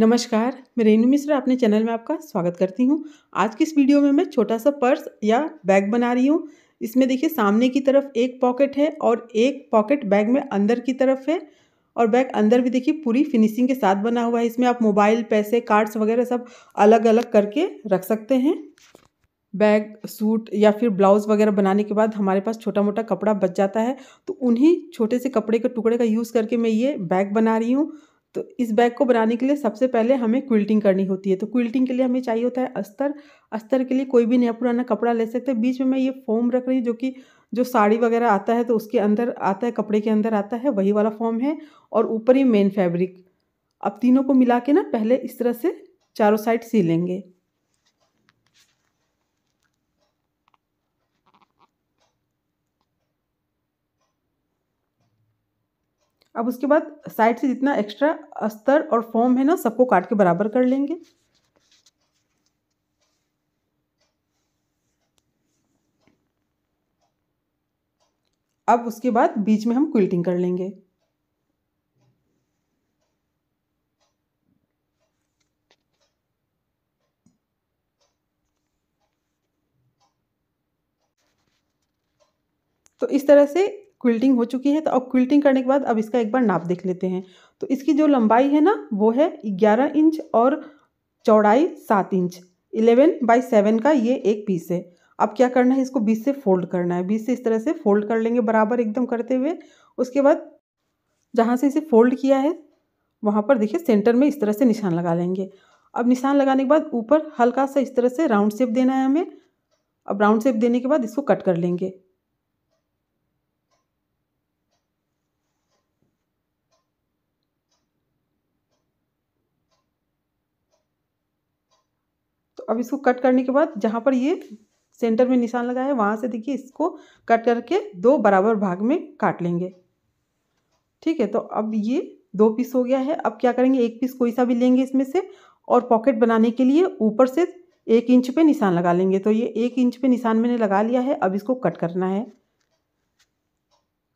नमस्कार मैं रेनू मिश्रा अपने चैनल में आपका स्वागत करती हूँ आज की इस वीडियो में मैं छोटा सा पर्स या बैग बना रही हूँ इसमें देखिए सामने की तरफ एक पॉकेट है और एक पॉकेट बैग में अंदर की तरफ है और बैग अंदर भी देखिए पूरी फिनिशिंग के साथ बना हुआ है इसमें आप मोबाइल पैसे कार्ड्स वगैरह सब अलग अलग करके रख सकते हैं बैग सूट या फिर ब्लाउज़ वगैरह बनाने के बाद हमारे पास छोटा मोटा कपड़ा बच जाता है तो उन्हीं छोटे से कपड़े के टुकड़े का यूज़ करके मैं ये बैग बना रही हूँ तो इस बैग को बनाने के लिए सबसे पहले हमें क्विल्टिंग करनी होती है तो क्विल्टिंग के लिए हमें चाहिए होता है अस्तर अस्तर के लिए कोई भी नया पुराना कपड़ा ले सकते हैं बीच में मैं ये फॉर्म रख रही हूँ जो कि जो साड़ी वगैरह आता है तो उसके अंदर आता है कपड़े के अंदर आता है वही वाला फॉर्म है और ऊपर ही मेन फैब्रिक अब तीनों को मिला के ना पहले इस तरह से चारों साइड सी लेंगे अब उसके बाद साइड से जितना एक्स्ट्रा अस्तर और फॉर्म है ना सबको काट के बराबर कर लेंगे अब उसके बाद बीच में हम क्विल्टिंग कर लेंगे तो इस तरह से क्विल्टिंग हो चुकी है तो अब क्विल्टिंग करने के बाद अब इसका एक बार नाप देख लेते हैं तो इसकी जो लंबाई है ना वो है ग्यारह इंच और चौड़ाई सात इंच इलेवन बाई सेवन का ये एक पीस है अब क्या करना है इसको बीस से फोल्ड करना है बीस से इस तरह से फोल्ड कर लेंगे बराबर एकदम करते हुए उसके बाद जहाँ से इसे फोल्ड किया है वहाँ पर देखिए सेंटर में इस तरह से निशान लगा लेंगे अब निशान लगाने के बाद ऊपर हल्का सा इस तरह से राउंड शेप देना है हमें अब राउंड शेप देने के बाद इसको कट कर लेंगे तो अब इसको कट करने के बाद जहाँ पर ये सेंटर में निशान लगाया है वहाँ से देखिए इसको कट करके दो बराबर भाग में काट लेंगे ठीक है तो अब ये दो पीस हो गया है अब क्या करेंगे एक पीस कोई सा भी लेंगे इसमें से और पॉकेट बनाने के लिए ऊपर से एक इंच पे निशान लगा लेंगे तो ये एक इंच पे निशान मैंने लगा लिया है अब इसको कट करना है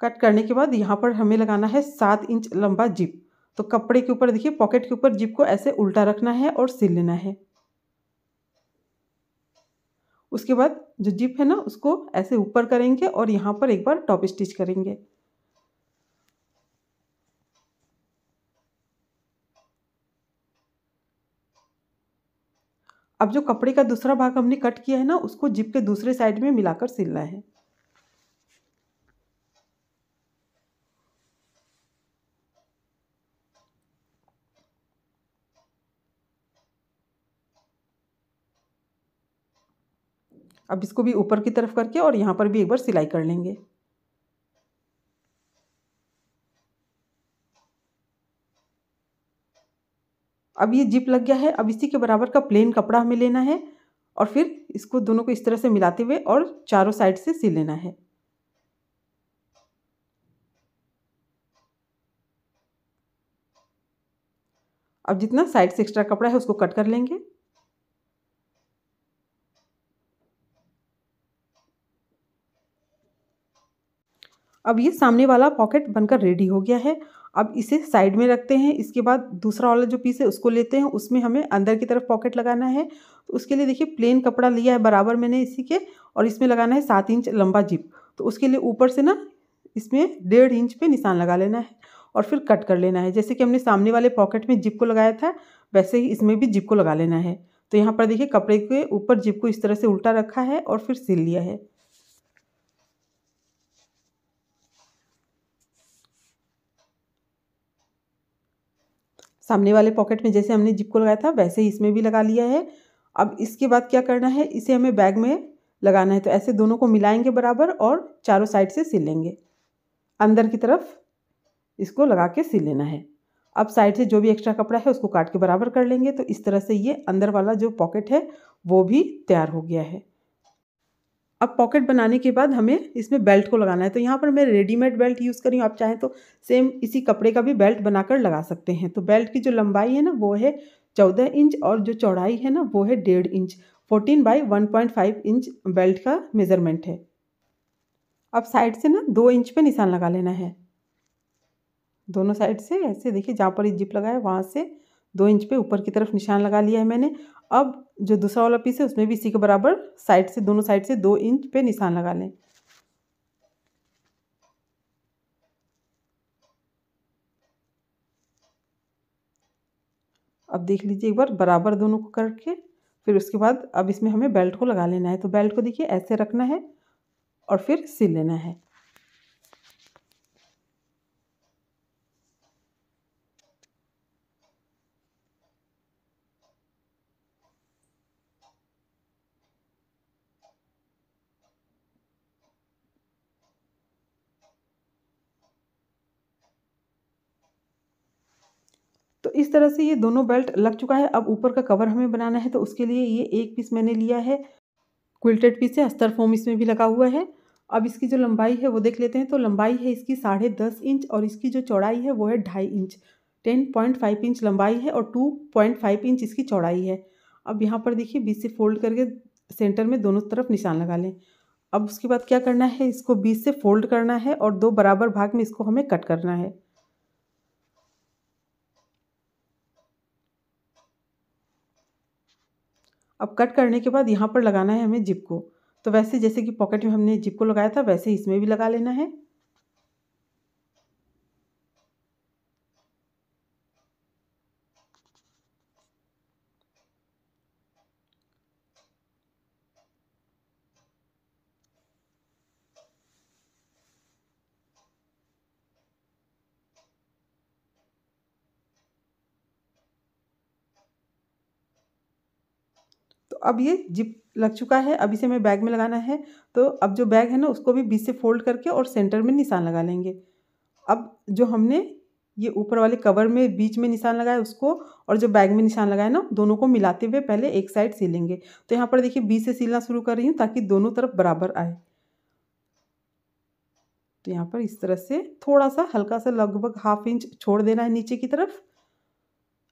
कट करने के बाद यहाँ पर हमें लगाना है सात इंच लंबा जिप तो कपड़े के ऊपर देखिए पॉकेट के ऊपर जिप को ऐसे उल्टा रखना है और सिल लेना है उसके बाद जो जिप है ना उसको ऐसे ऊपर करेंगे और यहाँ पर एक बार टॉप स्टिच करेंगे अब जो कपड़े का दूसरा भाग हमने कट किया है ना उसको जिप के दूसरे साइड में मिलाकर सिलना है अब इसको भी ऊपर की तरफ करके और यहाँ पर भी एक बार सिलाई कर लेंगे अब ये जिप लग गया है अब इसी के बराबर का प्लेन कपड़ा हमें लेना है और फिर इसको दोनों को इस तरह से मिलाते हुए और चारों साइड से सी लेना है अब जितना साइड से एक्स्ट्रा कपड़ा है उसको कट कर लेंगे अब ये सामने वाला पॉकेट बनकर रेडी हो गया है अब इसे साइड में रखते हैं इसके बाद दूसरा वाला जो पीस है उसको लेते हैं उसमें हमें अंदर की तरफ पॉकेट लगाना है तो उसके लिए देखिए प्लेन कपड़ा लिया है बराबर मैंने इसी के और इसमें लगाना है सात इंच लंबा जिप तो उसके लिए ऊपर से ना इसमें डेढ़ इंच पे निशान लगा लेना है और फिर कट कर लेना है जैसे कि हमने सामने वाले पॉकेट में जिप को लगाया था वैसे ही इसमें भी जिप को लगा लेना है तो यहाँ पर देखिए कपड़े के ऊपर जिप को इस तरह से उल्टा रखा है और फिर सिल लिया है सामने वाले पॉकेट में जैसे हमने जिप को लगाया था वैसे ही इसमें भी लगा लिया है अब इसके बाद क्या करना है इसे हमें बैग में लगाना है तो ऐसे दोनों को मिलाएंगे बराबर और चारों साइड से सिल लेंगे अंदर की तरफ इसको लगा के सिल लेना है अब साइड से जो भी एक्स्ट्रा कपड़ा है उसको काट के बराबर कर लेंगे तो इस तरह से ये अंदर वाला जो पॉकेट है वो भी तैयार हो गया है अब पॉकेट बनाने के बाद हमें इसमें बेल्ट को लगाना है तो यहाँ पर मैं रेडीमेड बेल्ट यूज़ करी हूँ आप चाहें तो सेम इसी कपड़े का भी बेल्ट बनाकर लगा सकते हैं तो बेल्ट की जो लंबाई है ना वो है चौदह इंच और जो चौड़ाई है ना वो है डेढ़ inch fourteen by one point five inch belt का मेज़रमेंट है अब साइड से ना दो इंच पे निशान लगा लेना है दोनों साइड से ऐसे देखिए जहाँ पर जिप लगा है वहाँ से दो इंच पे ऊपर की तरफ निशान लगा लिया है मैंने अब जो दूसरा वाला पीस है उसमें भी इसी के बराबर साइड से दोनों साइड से दो इंच पे निशान लगा लें अब देख लीजिए एक बार बराबर दोनों को करके फिर उसके बाद अब इसमें हमें बेल्ट को लगा लेना है तो बेल्ट को देखिए ऐसे रखना है और फिर सिल लेना है इस तरह से ये दोनों बेल्ट लग चुका है अब ऊपर का कवर हमें बनाना है तो उसके लिए ये एक पीस मैंने लिया है क्विल्टेड पीस है अस्तर फोम इसमें भी लगा हुआ है अब इसकी जो लंबाई है वो देख लेते हैं तो लंबाई है इसकी साढ़े दस इंच और इसकी जो चौड़ाई है वो है ढाई inch ten point five inch लंबाई है और टू पॉइंट फाइव इंच इसकी चौड़ाई है अब यहाँ पर देखिए बीच से फोल्ड करके सेंटर में दोनों तरफ निशान लगा लें अब उसके बाद क्या करना है इसको बीच से फोल्ड करना है और दो बराबर भाग में इसको हमें कट करना है अब कट करने के बाद यहाँ पर लगाना है हमें जिप को तो वैसे जैसे कि पॉकेट में हमने जिप को लगाया था वैसे इसमें भी लगा लेना है तो अब ये जिप लग चुका है अब इसे हमें बैग में लगाना है तो अब जो बैग है ना उसको भी बीच से फोल्ड करके और सेंटर में निशान लगा लेंगे अब जो हमने ये ऊपर वाले कवर में बीच में निशान लगाया उसको और जो बैग में निशान लगाया ना दोनों को मिलाते हुए पहले एक साइड सिलेंगे तो यहाँ पर देखिए बीच से सिलना शुरू कर रही हूँ ताकि दोनों तरफ बराबर आए तो यहाँ पर इस तरह से थोड़ा सा हल्का सा लगभग हाफ इंच छोड़ देना है नीचे की तरफ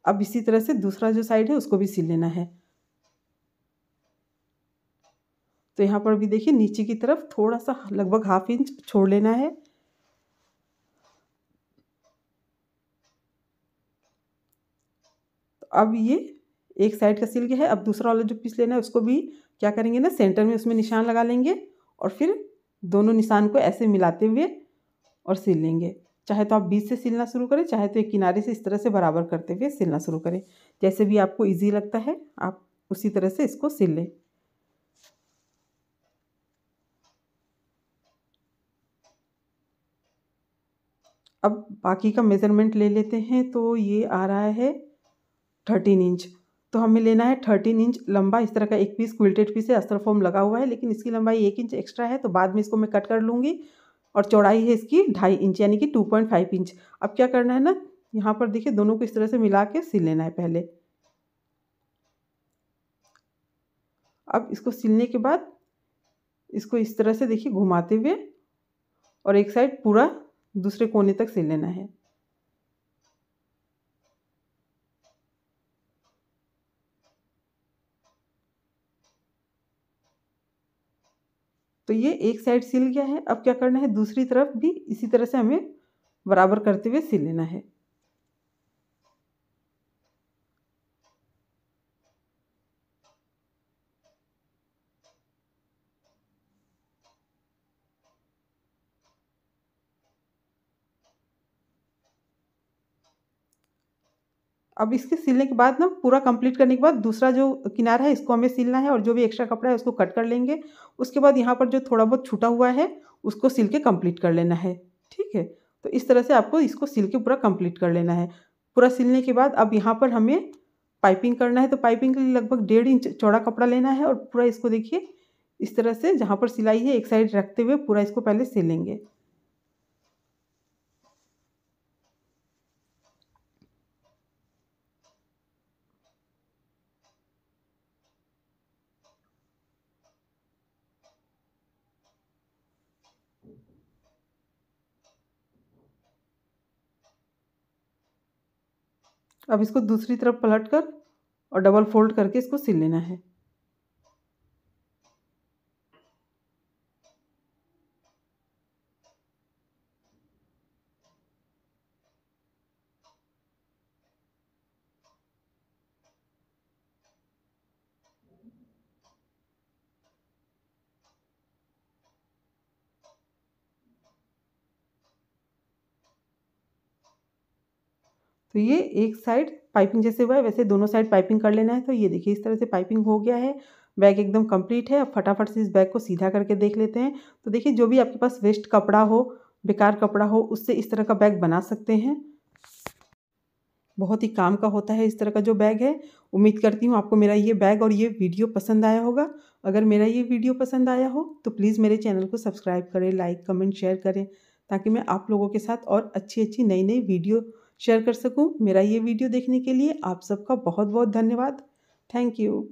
अब इसी तरह से दूसरा जो साइड है उसको भी सिल लेना है तो यहाँ पर भी देखिए नीचे की तरफ थोड़ा सा लगभग हाफ इंच छोड़ लेना है तो अब ये एक साइड का सिल गया है अब दूसरा वाला जो पीस लेना है उसको भी क्या करेंगे ना सेंटर में उसमें निशान लगा लेंगे और फिर दोनों निशान को ऐसे मिलाते हुए और सिल लेंगे चाहे तो आप बीच से सिलना शुरू करें चाहे तो एक किनारे से इस तरह से बराबर करते हुए सिलना शुरू करें जैसे भी आपको ईजी लगता है आप उसी तरह से इसको सिल लें अब बाकी का मेज़रमेंट ले लेते हैं तो ये आ रहा है थर्टीन इंच तो हमें लेना है थर्टीन इंच लंबा इस तरह का एक पीस क्विल्टेड पीस है अस्तर फॉर्म लगा हुआ है लेकिन इसकी लंबाई एक इंच एक्स्ट्रा है तो बाद में इसको मैं कट कर लूँगी और चौड़ाई है इसकी ढाई इंच यानी कि टू पॉइंट फाइव इंच अब क्या करना है ना यहाँ पर देखिए दोनों को इस तरह से मिला के सिल लेना है पहले अब इसको सिलने के बाद इसको इस तरह से देखिए घुमाते हुए और एक साइड पूरा दूसरे कोने तक सिल लेना है तो ये एक साइड सिल गया है अब क्या करना है दूसरी तरफ भी इसी तरह से हमें बराबर करते हुए सिल लेना है अब इसके सिलने के बाद ना पूरा कंप्लीट करने के बाद दूसरा जो किनारा है इसको हमें सिलना है और जो भी एक्स्ट्रा कपड़ा है उसको कट कर लेंगे उसके बाद यहाँ पर जो थोड़ा बहुत छूटा हुआ है उसको सिल के कंप्लीट कर लेना है ठीक है तो इस तरह से आपको इसको सिल के पूरा कंप्लीट कर लेना है पूरा सिलने के बाद अब यहाँ पर हमें पाइपिंग करना है तो पाइपिंग के लिए लगभग डेढ़ इंच चौड़ा कपड़ा लेना है और पूरा इसको देखिए इस तरह से जहाँ पर सिलाई है एक साइड रखते हुए पूरा इसको पहले सिलेंगे अब इसको दूसरी तरफ पलट कर और डबल फोल्ड करके इसको सिल लेना है तो ये एक साइड पाइपिंग जैसे हुआ है वैसे दोनों साइड पाइपिंग कर लेना है तो ये देखिए इस तरह से पाइपिंग हो गया है बैग एकदम कंप्लीट है अब फटाफट से इस बैग को सीधा करके देख लेते हैं तो देखिए जो भी आपके पास वेस्ट कपड़ा हो बेकार कपड़ा हो उससे इस तरह का बैग बना सकते हैं बहुत ही काम का होता है इस तरह का जो बैग है उम्मीद करती हूँ आपको मेरा ये बैग और ये वीडियो पसंद आया होगा अगर मेरा ये वीडियो पसंद आया हो तो प्लीज़ मेरे चैनल को सब्सक्राइब करें लाइक कमेंट शेयर करें ताकि मैं आप लोगों के साथ और अच्छी अच्छी नई नई वीडियो शेयर कर सकूं मेरा ये वीडियो देखने के लिए आप सबका बहुत बहुत धन्यवाद थैंक यू